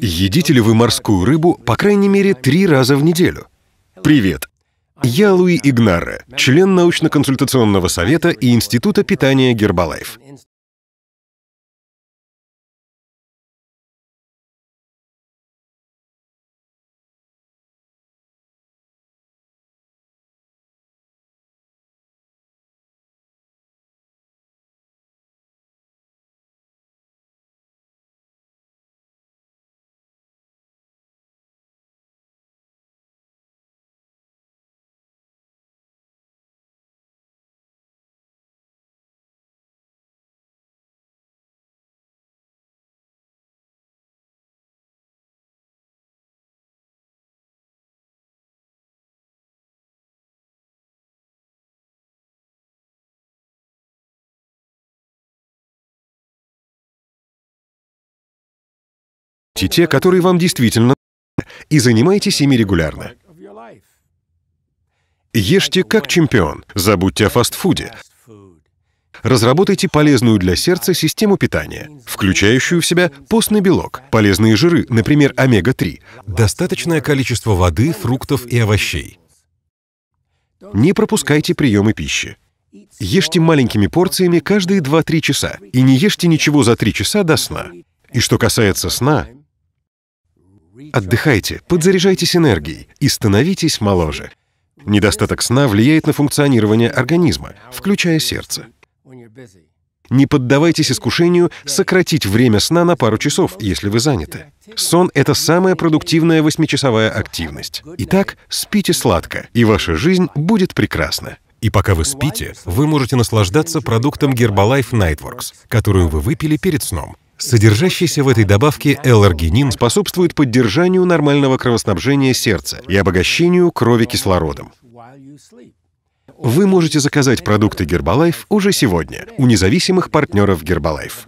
Едите ли вы морскую рыбу по крайней мере три раза в неделю? Привет! Я Луи Игнара, член научно-консультационного совета и Института питания Гербалайф. Ищите те, которые вам действительно и занимайтесь ими регулярно. Ешьте как чемпион, забудьте о фастфуде. Разработайте полезную для сердца систему питания, включающую в себя постный белок, полезные жиры, например, омега-3, достаточное количество воды, фруктов и овощей. Не пропускайте приемы пищи. Ешьте маленькими порциями каждые 2-3 часа и не ешьте ничего за 3 часа до сна. И что касается сна, Отдыхайте, подзаряжайтесь энергией и становитесь моложе. Недостаток сна влияет на функционирование организма, включая сердце. Не поддавайтесь искушению сократить время сна на пару часов, если вы заняты. Сон — это самая продуктивная восьмичасовая активность. Итак, спите сладко, и ваша жизнь будет прекрасна. И пока вы спите, вы можете наслаждаться продуктом Herbalife Nightworks, которую вы выпили перед сном. Содержащийся в этой добавке L-аргинин способствует поддержанию нормального кровоснабжения сердца и обогащению крови кислородом. Вы можете заказать продукты Herbalife уже сегодня у независимых партнеров Herbalife.